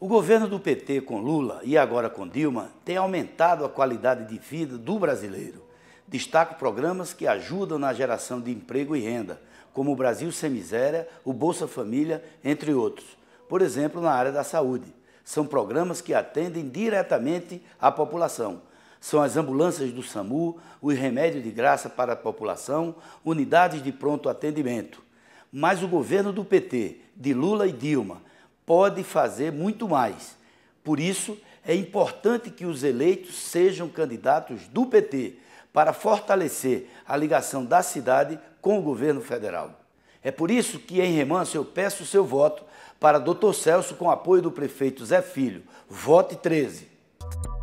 O governo do PT com Lula e agora com Dilma tem aumentado a qualidade de vida do brasileiro. Destaco programas que ajudam na geração de emprego e renda, como o Brasil Sem Miséria, o Bolsa Família, entre outros. Por exemplo, na área da saúde. São programas que atendem diretamente à população. São as ambulâncias do SAMU, os remédios de graça para a população, unidades de pronto atendimento. Mas o governo do PT, de Lula e Dilma, pode fazer muito mais. Por isso, é importante que os eleitos sejam candidatos do PT para fortalecer a ligação da cidade com o governo federal. É por isso que, em remanso, eu peço o seu voto para Dr. Celso com apoio do prefeito Zé Filho. Vote 13.